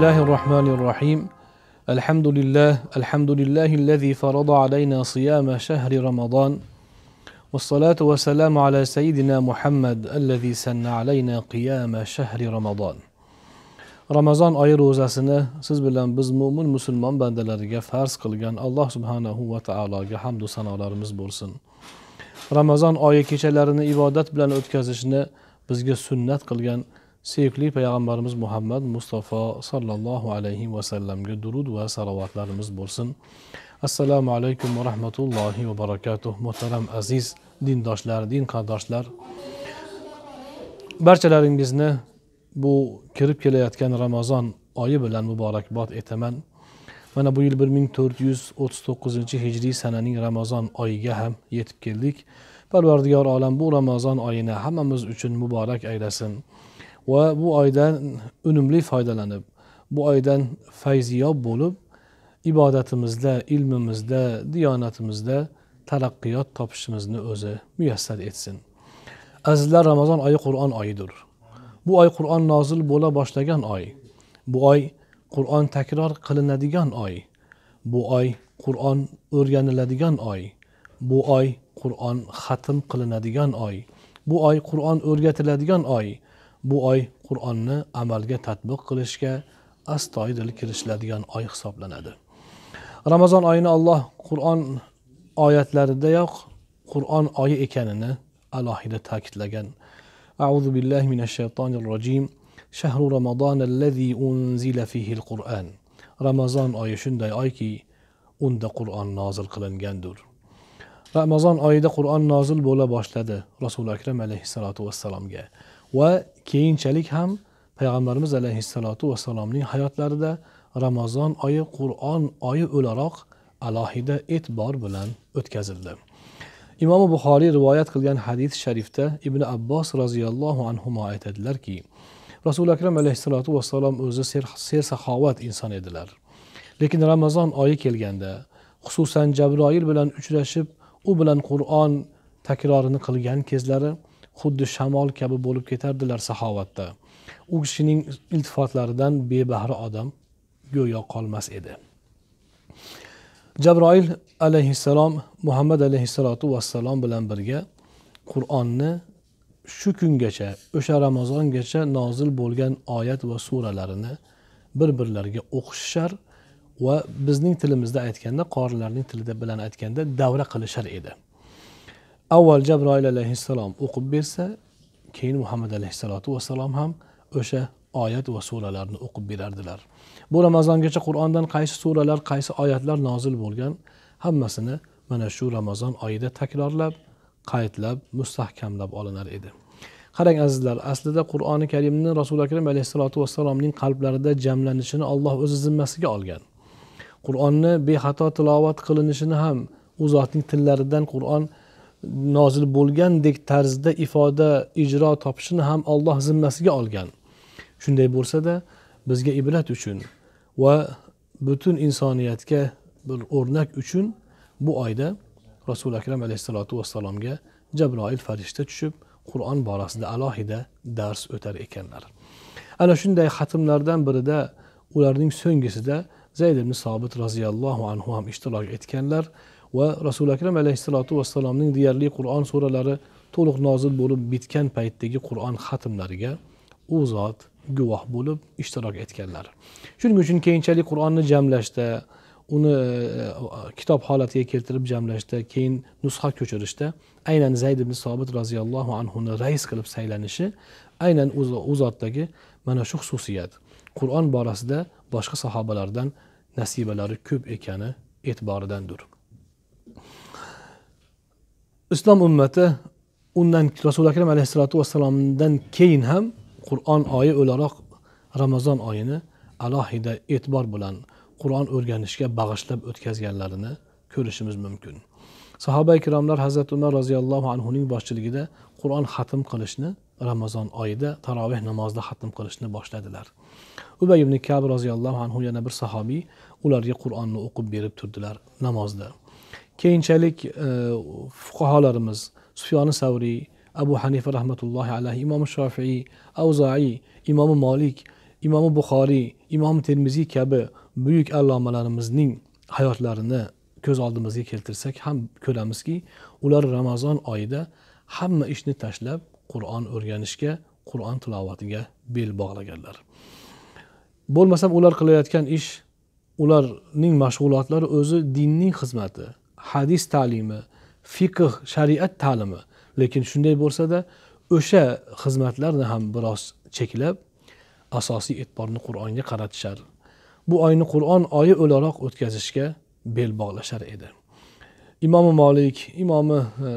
الله الرحمن الرحيم الحمد لله الحمد لله الذي فرض علينا صيام شهر رمضان والصلاة والسلام على سيدنا محمد الذي سن علينا قيام شهر رمضان رمضان أي روزة سنة سيز بلان بز مؤمن مسلمان بندلر فارس قلقان الله سبحانه وتعالى حمد سنة لرمز بورسن رمضان أي كيشلرن إبادت بلان أتكازشن بزج سنة قلقان sevgili payg'ambarimiz muhammad mustafa sollallohu alayhi vasallamga durud va salovatlarimiz bo'lsin assalomu alaykum va rahmatullohi va barakatuh muhtaram aziz dindoshlar din qardoshlar barchalaringizni bu kirib kelayotgan ramazon oyi bilan muborakbod etaman mana bu yil bir ming to'rt yuz o'ttiz to'qqizinchi hijriy sananing ramazon oyiga ham yetib keldik parvardigor olam bu ramazon oyini hammamiz uchun muborak aylasin va bu oydan unumli foydalanib bu oydan fayziyob bo'lib ibodatimizda ilmimizda diyonatimizda taraqqiyot topishimizni o'zi muyassar etsin azizlar ramazon oyi qur'on oyidir bu oy qur'on nozil bo'la boshlagan oy bu oy qur'on takror qilinadigan oy bu oy qur'on o'rganiladigan oy bu oy qur'on xatm qilinadigan oy bu oy qur'on o'rgatiladigan oy bu oy qur'onni amalga tatbiq qilishga astoydil kirishiladigan oy hisoblanadi ramazon oyini alloh qur'on oyatlaridayoq qur'on oyi ekanini alohida ta'kidlagan أعوذ billahi من shaytonir rojim shahru ramazon الذي أنزل فيه qur'an ramazon oyi shunday oyki unda qur'on nozil qilingandir ramazon oyida qur'on nozil bo'la boshladi rasuli akram alayhissalotu vassalomga va keyinchalik ham payg'ambarimiz alayhissalotu vassalomning hayotlarida ramazon oyi qur'on oyi o'laroq alohida e'tibor bilan o'tkazildi imom buxoriy rivoyat qilgan hadis sharifda ibn abbos roziyallohu anhu aytadilarki rasuli akram alayhissalotu vassalom o'zi ser ser inson edilar lekin ramazon oyi kelganda xususan jabroil bilan uchrashib u bilan qur'on takrorini qilgan kezlari xuddi shamol kabi bo'lib ketardilar saxovatda u kishining iltifotlaridan bebahra odam go'yo qolmas edi jabroil alayhissalom muhammad alayhissalotu vassalom bilan birga qur'onni shu kungacha o'sha ramazongacha nozil bo'lgan oyat va suralarini bir birlariga o'qishishar va bizning tilimizda aytganda qorilarning tilida bilan aytganda davra qilishar edi avval jabroil alayhissalom o'qib bersa keyin muhammad alayhissalotu vassalom ham o'sha oyat va suralarni o'qib berardilar bu ramazongacha qur'ondan qaysi suralar qaysi oyatlar nozil bo'lgan hammasini mana shu ramazon oyida takrorlab qaytlab mustahkamlab olinar edi qarang azizlar aslida qur'oni karimni rasuli akram alayhissalotu vassalomning qalblarida jamlanishini olloh o'zi zimmasiga olgan qur'onni bexato tilovat qilinishini ham u zotning tillaridan qur'on nozil bo'lgandek tarzda ifoda ijro topishini ham olloh zimmasiga olgan shunday bo'lsada bizga ibrat uchun va butun insoniyatga bir o'rnak uchun bu oyda rasuli akram alayhissalotu vassalomga jabroil farishta tushib qur'on borasida alohida dars o'tar ekanlar ana shunday xatmlardan birida ularning so'nggisida zayd ibn sobit roziyallohu anhu ham ishtirok etganlar va rasuli akram alayhissalotu vassalomning deyarli qur'on suralari to'liq nozil bo'lib bitgan paytdagi qur'on xatmlariga u zot guvoh bo'lib ishtirok etganlar shuning uchun keyinchalik qur'onni jamlashda uni e, kitob holatiga keltirib jamlashda keyin nusxa ko'chirishda aynan zayd ibn sobit roziyallohu anhuni rais qilib saylanishi aynan u zotdagi mana shu xususiyat qur'on borasida boshqa sahobalardan nasibalari ko'p ekani e'tiboridandir islom ummati undan rasuli akram alayhissalotu vassalomdan keyin ham qur'on oyi o'laroq ramazon oyini alohida e'tibor bilan qur'on o'rganishga bag'ishlab o'tkazganlarini ko'rishimiz mumkin sahoba ikromlar hazrati umar roziyallohu anhuning boshchiligida qur'on xatm qilishni ramazon oyida taroveh namozida xatm qilishni boshladilar ubay ibn kab roziyallohu anhu yana bir sahobiy ularga qur'onni o'qib berib turdilar namozda keyinchalik e, fuqarolarimiz sufyoni savriy abu hanifa rahmatullohi alayhi imom shofiiy avzoiy imomi molik imomi buxoriy imom termiziy kabi buyuk allomalarimizning hayotlarini ko'z oldimizga keltirsak ham ko'ramizki ular ramazon oyida hamma ishni tashlab qur'on o'rganishga qur'on tilovatiga bel bog'laganlar bo'lmasam ular qilayotgan ish ularning mashg'ulotlari o'zi dinning xizmati hadis ta'limi fiqh shariat ta'limi lekin shunday bo'lsada o'sha xizmatlarni ham biroz cheklab asosiy e'tiborni qur'onga qaratishar bu oyni qur'on oyi o'laroq o'tkazishga bel bog'lashar edi imomi molik imomi e,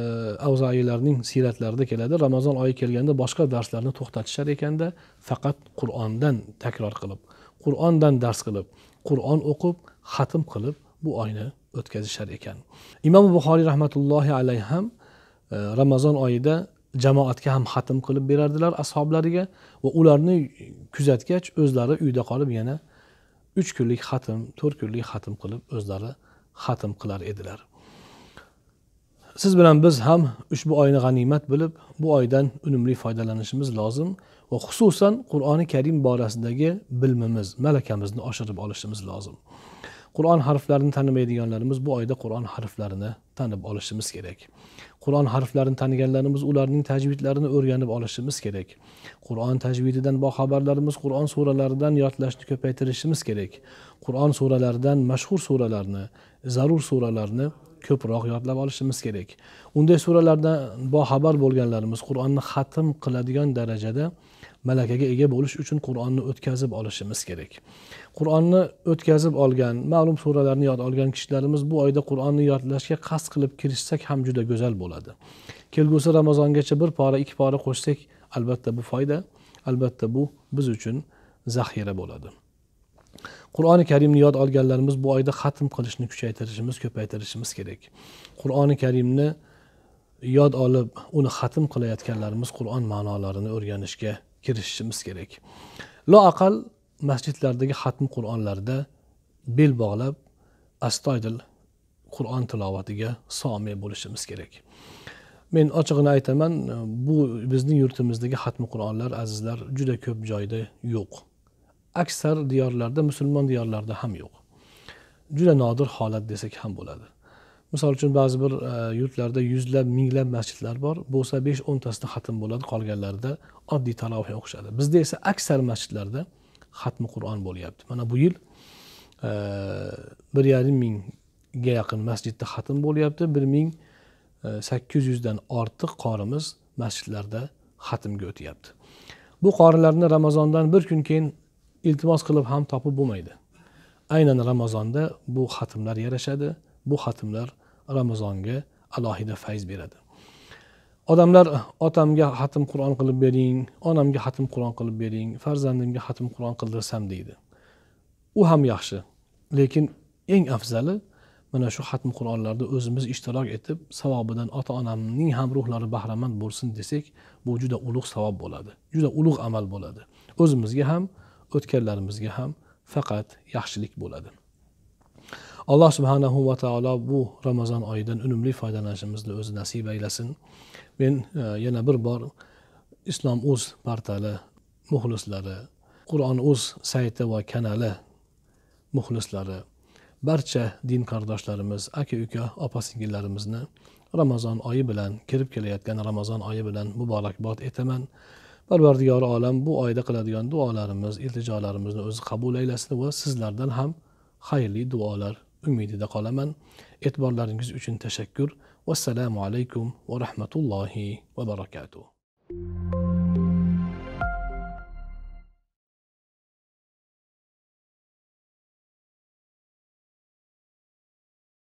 avzoiylarning siyratlarida keladi ramazon oyi kelganda boshqa darslarni to'xtatishar ekanda faqat qur'ondan takror qilib qur'ondan dars qilib qur'on o'qib xatm qilib bu oyni o'tkazishar ekan imom buxoriy rahmatullohi alayhi ham e, ramazon oyida jamoatga ham xatm qilib berardilar ashoblariga va ularni kuzatgach o'zlari uyda qolib yana uch kunlik xatm to'rt kunlik xatm qilib o'zlari xatm qilar edilar siz bilan biz ham ushbu oyni g'animat bilib bu oydan unumli foydalanishimiz lozim va xususan qur'oni karim borasidagi bilimimiz malakamizni oshirib olishimiz lozim Kur'an harflerini tanımayanlarımız bu oyda Kur'on harflarini tanib olishimiz kerak qur'on harflarini taniganlarimiz ularning tajvidlarini o'rganib olishimiz kerak qur'on tajvididan boxabarlarimiz Kuran suralaridan yodlashni ko'paytirishimiz gerek. Kuran suralaridan meşhur suralarni zarur suralarni ko'proq yodlab olishimiz kerak unday suralardan boxabar bo'lganlarimiz qur'onni xatm qiladigan darajada malakaga ega bo'lish uchun qur'onni o'tkazib olishimiz kerak qur'onni o'tkazib olgan ma'lum suralarni yod olgan kishilarimiz bu oyda qur'onni yodlashga qasd qilib kirishsak ham juda go'zal bo'ladi kelgusi ramazongacha bir pora ikki pora qo'shsak albatta bu foyda albatta bu biz uchun zaxira bo'ladi qur'oni karimni yod olganlarimiz bu oyda xatm qilishni kuchaytirishimiz ko'paytirishimiz kerak qur'oni karimni yod olib uni xatm qilayotganlarimiz qur'on ma'nolarini o'rganishga kirishishimiz kerak loaqal masjidlardagi xatm qur'onlarda bel bog'lab astoydil qur'on tilovatiga somi bo'lishimiz kerak men ochig'ini aytaman bu bizning yurtimizdagi xatmi qur'onlar azizlar juda ko'p joyda yo'q aksar diyorlarda musulmon diyorlarda ham yo'q juda nodir holat desak ham bo'ladi misol uchun ba'zi bir e, yurtlarda yuzlab minglab masjidlar bor bo'lsa besh o'ntasida xatm bo'ladi qolganlarida oddiy taroveh o'qishadi bizda esa aksar masjidlarda xatmi qur'on bo'lyapti mana bu yil e, bir yarim mingga yaqin masjidda xatm bo'lyapti bir ming e, sakkiz yuzdan ortiq qorimiz masjidlarda xatmga o'tyapti bu qorilarni ramazondan bir kun keyin iltimos qilib ham topib bo'lmaydi aynan ramazonda bu xatmlar yarashadi bu xatmlar ramazonga alohida fayz beradi odamlar otamga xatm qur'on qilib bering onamga xatm qur'on qilib bering farzandimga xatm qur'on qildirsam deydi u ham yaxshi lekin eng afzali mana shu xatm qur'onlarda o'zimiz ishtirok etib savobidan ota onamning ham ruhlari bahramand bo'lsin desak bu juda ulug' savob bo'ladi juda ulug' amal bo'ladi o'zimizga ham o'tganlarimizga ham faqat yaxshilik bo'ladi alloh subhanahu va taolo bu ramazon oyidan unumli foydalanishimizni o'zi nasib aylasin men e, yana bir bor islom uz portali muxlislari qur'on uz sayti va kanali muxlislari barcha din qardoshlarimiz aka uka opa singillarimizni ramazon oyi bilan kirib kelayotgan ramazon oyi bilan muborakbod etaman parvardigori olam bu oyda qiladigan duolarimiz iltijolarimizni o'zi qabul aylasin va sizlardan ham xayrli duolar umidida qolaman e'tiborlaringiz uchun tashakkur vassalomu alaykum va rahmatullohi va barakatuh